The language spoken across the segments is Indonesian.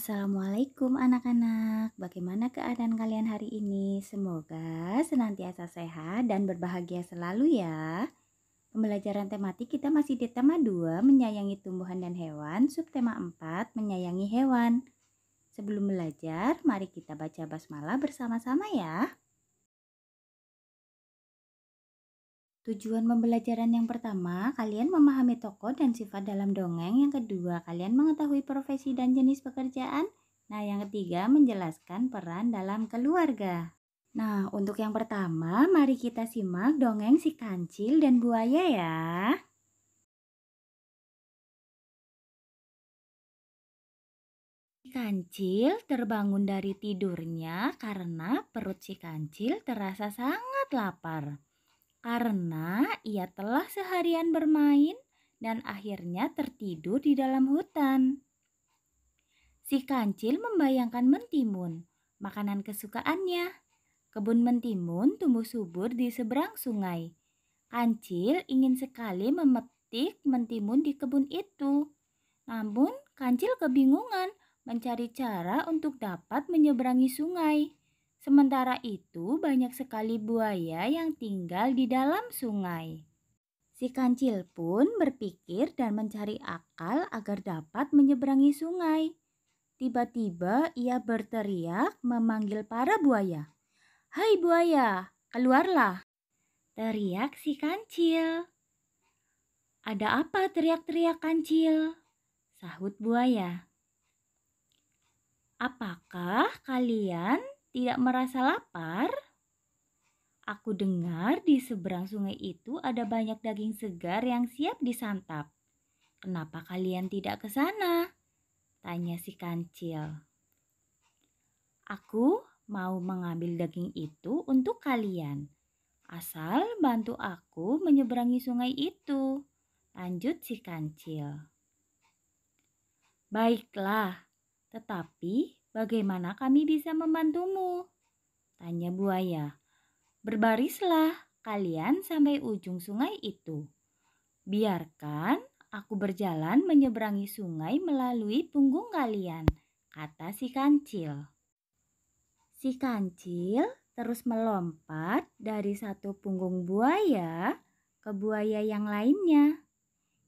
Assalamualaikum anak-anak, bagaimana keadaan kalian hari ini? Semoga senantiasa sehat dan berbahagia selalu ya. Pembelajaran tematik kita masih di tema 2, menyayangi tumbuhan dan hewan, subtema 4, menyayangi hewan. Sebelum belajar, mari kita baca basmalah bersama-sama ya. Tujuan pembelajaran yang pertama, kalian memahami tokoh dan sifat dalam dongeng. Yang kedua, kalian mengetahui profesi dan jenis pekerjaan. Nah, yang ketiga, menjelaskan peran dalam keluarga. Nah, untuk yang pertama, mari kita simak dongeng si kancil dan buaya ya. kancil terbangun dari tidurnya karena perut si kancil terasa sangat lapar karena ia telah seharian bermain dan akhirnya tertidur di dalam hutan. Si kancil membayangkan mentimun, makanan kesukaannya. Kebun mentimun tumbuh subur di seberang sungai. Kancil ingin sekali memetik mentimun di kebun itu. Namun, kancil kebingungan mencari cara untuk dapat menyeberangi sungai. Sementara itu, banyak sekali buaya yang tinggal di dalam sungai. Si kancil pun berpikir dan mencari akal agar dapat menyeberangi sungai. Tiba-tiba ia berteriak memanggil para buaya. "Hai buaya, keluarlah!" teriak si kancil. "Ada apa teriak-teriak kancil?" sahut buaya. "Apakah kalian tidak merasa lapar? Aku dengar di seberang sungai itu ada banyak daging segar yang siap disantap. Kenapa kalian tidak ke sana? Tanya si kancil. Aku mau mengambil daging itu untuk kalian. Asal bantu aku menyeberangi sungai itu. Lanjut si kancil. Baiklah, tetapi Bagaimana kami bisa membantumu? Tanya buaya. Berbarislah kalian sampai ujung sungai itu. Biarkan aku berjalan menyeberangi sungai melalui punggung kalian, kata si kancil. Si kancil terus melompat dari satu punggung buaya ke buaya yang lainnya.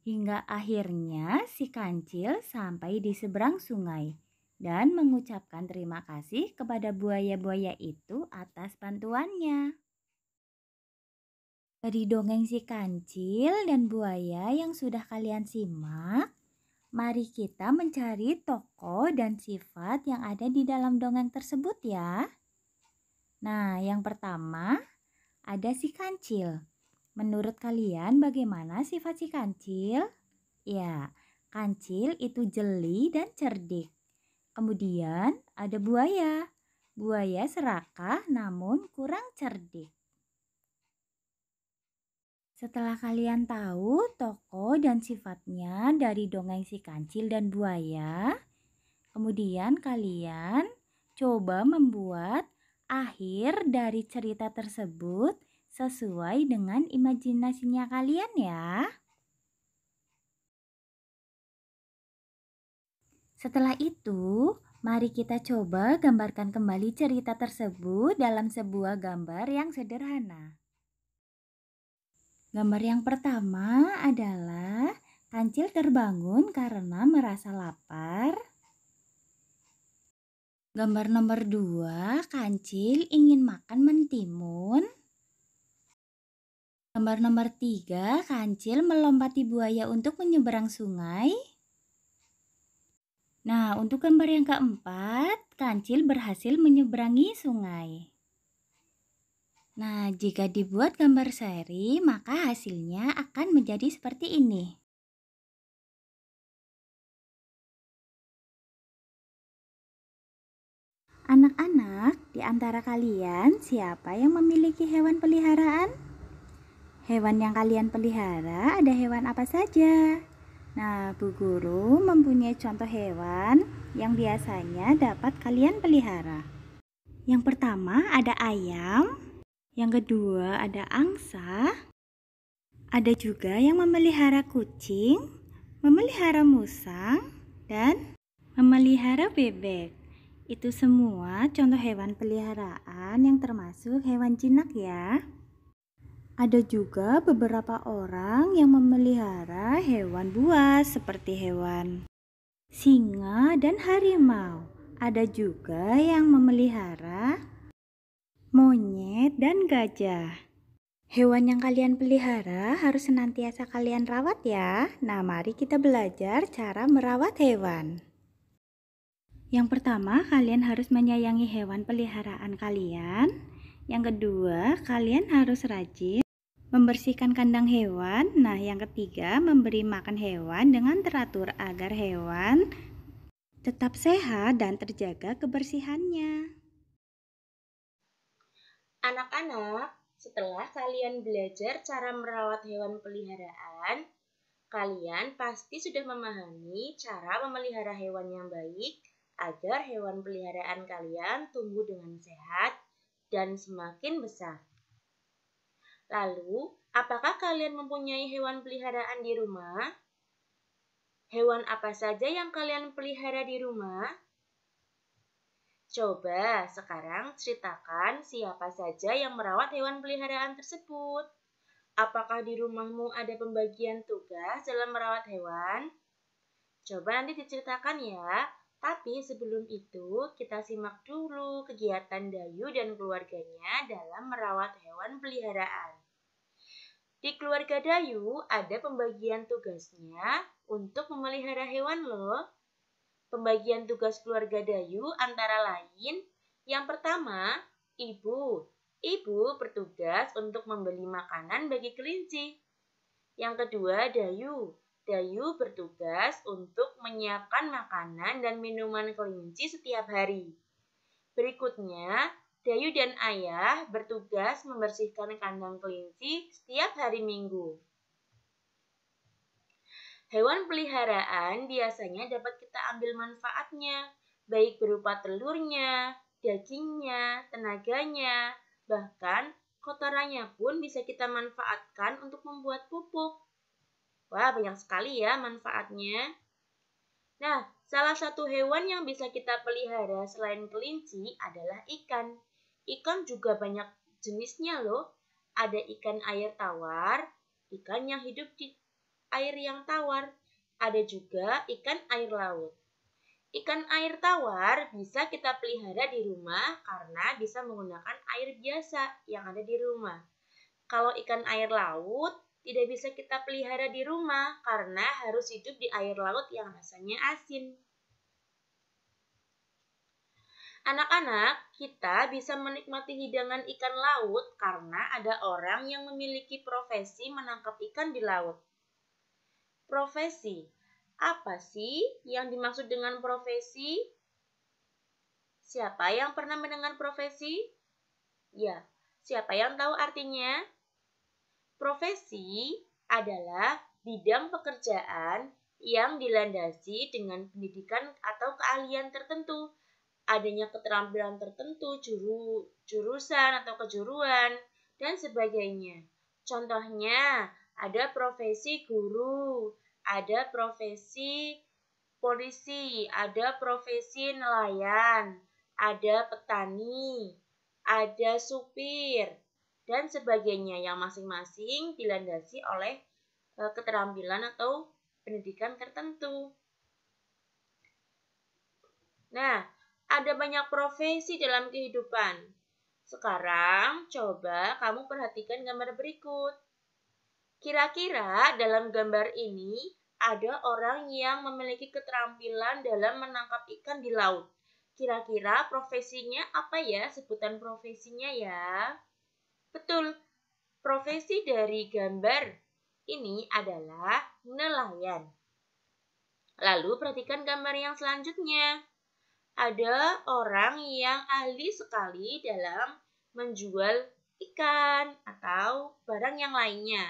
Hingga akhirnya si kancil sampai di seberang sungai dan mengucapkan terima kasih kepada buaya-buaya itu atas bantuannya. Dari dongeng si kancil dan buaya yang sudah kalian simak, mari kita mencari toko dan sifat yang ada di dalam dongeng tersebut ya. Nah, yang pertama ada si kancil. Menurut kalian bagaimana sifat si kancil? Ya, kancil itu jeli dan cerdik. Kemudian ada buaya. Buaya serakah namun kurang cerdik. Setelah kalian tahu toko dan sifatnya dari dongeng si kancil dan buaya, kemudian kalian coba membuat akhir dari cerita tersebut sesuai dengan imajinasinya kalian ya. Setelah itu, mari kita coba gambarkan kembali cerita tersebut dalam sebuah gambar yang sederhana. Gambar yang pertama adalah kancil terbangun karena merasa lapar. Gambar nomor dua, kancil ingin makan mentimun. Gambar nomor tiga, kancil melompati buaya untuk menyeberang sungai. Nah, untuk gambar yang keempat, kancil berhasil menyeberangi sungai. Nah, jika dibuat gambar seri, maka hasilnya akan menjadi seperti ini. Anak-anak, di antara kalian siapa yang memiliki hewan peliharaan? Hewan yang kalian pelihara ada hewan apa saja? Nah, Bu Guru mempunyai contoh hewan yang biasanya dapat kalian pelihara. Yang pertama ada ayam, yang kedua ada angsa, ada juga yang memelihara kucing, memelihara musang, dan memelihara bebek. Itu semua contoh hewan peliharaan yang termasuk hewan jinak ya. Ada juga beberapa orang yang memelihara hewan buas seperti hewan singa dan harimau. Ada juga yang memelihara monyet dan gajah. Hewan yang kalian pelihara harus senantiasa kalian rawat ya. Nah, mari kita belajar cara merawat hewan. Yang pertama, kalian harus menyayangi hewan peliharaan kalian yang kedua, kalian harus rajin membersihkan kandang hewan. Nah, yang ketiga, memberi makan hewan dengan teratur agar hewan tetap sehat dan terjaga kebersihannya. Anak-anak, setelah kalian belajar cara merawat hewan peliharaan, kalian pasti sudah memahami cara memelihara hewan yang baik agar hewan peliharaan kalian tumbuh dengan sehat dan semakin besar. Lalu, apakah kalian mempunyai hewan peliharaan di rumah? Hewan apa saja yang kalian pelihara di rumah? Coba sekarang ceritakan siapa saja yang merawat hewan peliharaan tersebut. Apakah di rumahmu ada pembagian tugas dalam merawat hewan? Coba nanti diceritakan ya. Tapi sebelum itu, kita simak dulu kegiatan Dayu dan keluarganya dalam merawat hewan peliharaan. Di keluarga Dayu ada pembagian tugasnya untuk memelihara hewan loh. Pembagian tugas keluarga Dayu antara lain, yang pertama, ibu. Ibu bertugas untuk membeli makanan bagi kelinci. Yang kedua, Dayu Dayu bertugas untuk menyiapkan makanan dan minuman kelinci setiap hari. Berikutnya, Dayu dan Ayah bertugas membersihkan kandang kelinci setiap hari Minggu. Hewan peliharaan biasanya dapat kita ambil manfaatnya, baik berupa telurnya, dagingnya, tenaganya, bahkan kotorannya pun bisa kita manfaatkan untuk membuat pupuk. Wah, banyak sekali ya manfaatnya. Nah, salah satu hewan yang bisa kita pelihara selain kelinci adalah ikan. Ikan juga banyak jenisnya loh. Ada ikan air tawar, ikan yang hidup di air yang tawar. Ada juga ikan air laut. Ikan air tawar bisa kita pelihara di rumah karena bisa menggunakan air biasa yang ada di rumah. Kalau ikan air laut tidak bisa kita pelihara di rumah karena harus hidup di air laut yang rasanya asin. Anak-anak, kita bisa menikmati hidangan ikan laut karena ada orang yang memiliki profesi menangkap ikan di laut. Profesi. Apa sih yang dimaksud dengan profesi? Siapa yang pernah mendengar profesi? Ya, siapa yang tahu artinya? Profesi adalah bidang pekerjaan yang dilandasi dengan pendidikan atau keahlian tertentu, adanya keterampilan tertentu, juru, jurusan atau kejuruan, dan sebagainya. Contohnya, ada profesi guru, ada profesi polisi, ada profesi nelayan, ada petani, ada supir, dan sebagainya yang masing-masing dilandasi oleh eh, keterampilan atau pendidikan tertentu. Nah, ada banyak profesi dalam kehidupan. Sekarang coba kamu perhatikan gambar berikut. Kira-kira dalam gambar ini ada orang yang memiliki keterampilan dalam menangkap ikan di laut. Kira-kira profesinya apa ya? Sebutan profesinya ya. Betul, profesi dari gambar ini adalah nelayan. Lalu perhatikan gambar yang selanjutnya. Ada orang yang ahli sekali dalam menjual ikan atau barang yang lainnya.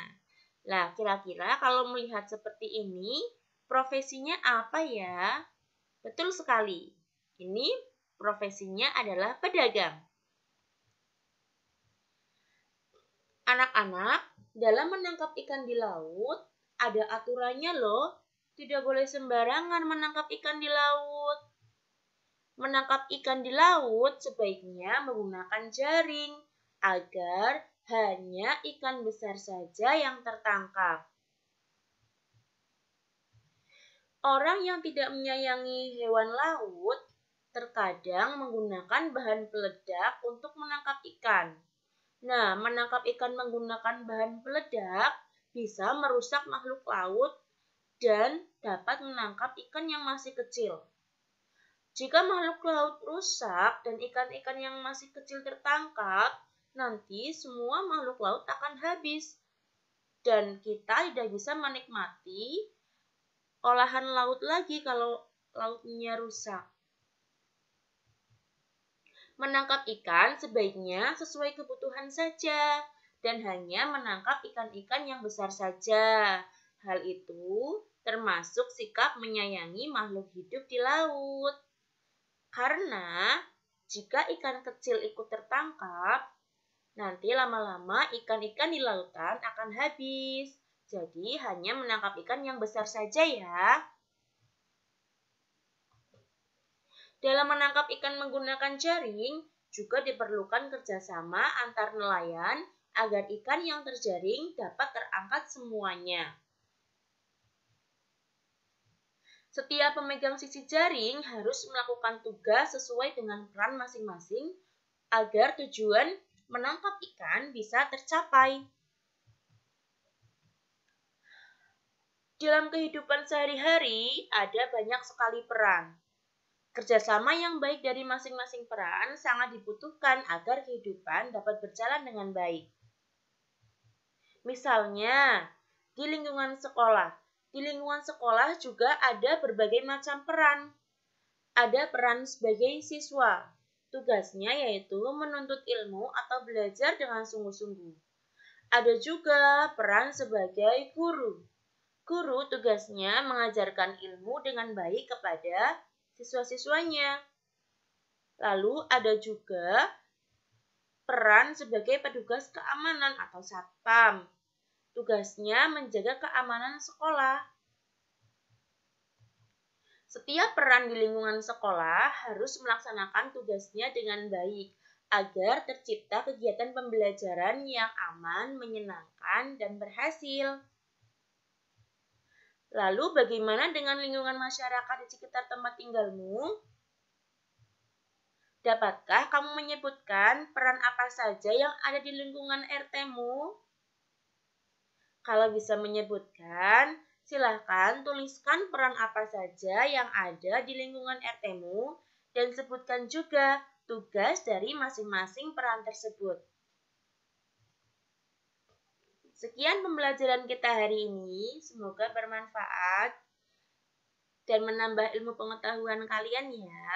Lah, kira-kira kalau melihat seperti ini, profesinya apa ya? Betul sekali. Ini profesinya adalah pedagang. Anak-anak, dalam menangkap ikan di laut, ada aturannya loh. Tidak boleh sembarangan menangkap ikan di laut. Menangkap ikan di laut sebaiknya menggunakan jaring agar hanya ikan besar saja yang tertangkap. Orang yang tidak menyayangi hewan laut terkadang menggunakan bahan peledak untuk menangkap ikan. Nah, menangkap ikan menggunakan bahan peledak bisa merusak makhluk laut dan dapat menangkap ikan yang masih kecil. Jika makhluk laut rusak dan ikan-ikan yang masih kecil tertangkap, nanti semua makhluk laut akan habis dan kita tidak bisa menikmati olahan laut lagi kalau lautnya rusak. Menangkap ikan sebaiknya sesuai kebutuhan saja dan hanya menangkap ikan-ikan yang besar saja. Hal itu termasuk sikap menyayangi makhluk hidup di laut. Karena jika ikan kecil ikut tertangkap, nanti lama-lama ikan-ikan di lautan akan habis. Jadi hanya menangkap ikan yang besar saja ya. Dalam menangkap ikan menggunakan jaring, juga diperlukan kerjasama antar nelayan agar ikan yang terjaring dapat terangkat semuanya. Setiap pemegang sisi jaring harus melakukan tugas sesuai dengan peran masing-masing agar tujuan menangkap ikan bisa tercapai. Dalam kehidupan sehari-hari ada banyak sekali peran. Kerjasama yang baik dari masing-masing peran sangat dibutuhkan agar kehidupan dapat berjalan dengan baik. Misalnya, di lingkungan sekolah. Di lingkungan sekolah juga ada berbagai macam peran. Ada peran sebagai siswa. Tugasnya yaitu menuntut ilmu atau belajar dengan sungguh-sungguh. Ada juga peran sebagai guru. Guru tugasnya mengajarkan ilmu dengan baik kepada siswa-siswanya. Lalu ada juga peran sebagai petugas keamanan atau satpam. Tugasnya menjaga keamanan sekolah. Setiap peran di lingkungan sekolah harus melaksanakan tugasnya dengan baik agar tercipta kegiatan pembelajaran yang aman, menyenangkan, dan berhasil. Lalu bagaimana dengan lingkungan masyarakat di sekitar tempat tinggalmu? Dapatkah kamu menyebutkan peran apa saja yang ada di lingkungan RT-mu? Kalau bisa menyebutkan, silahkan tuliskan peran apa saja yang ada di lingkungan RT-mu dan sebutkan juga tugas dari masing-masing peran tersebut. Sekian pembelajaran kita hari ini, semoga bermanfaat dan menambah ilmu pengetahuan kalian ya.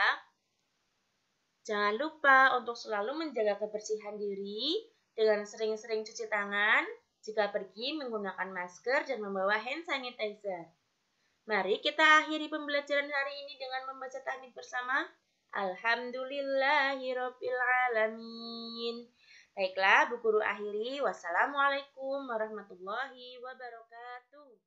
Jangan lupa untuk selalu menjaga kebersihan diri dengan sering-sering cuci tangan jika pergi menggunakan masker dan membawa hand sanitizer. Mari kita akhiri pembelajaran hari ini dengan membaca tahmid bersama. Alhamdulillahirabbil alamin. Baiklah, Bu Guru akhiri. Wassalamualaikum warahmatullahi wabarakatuh.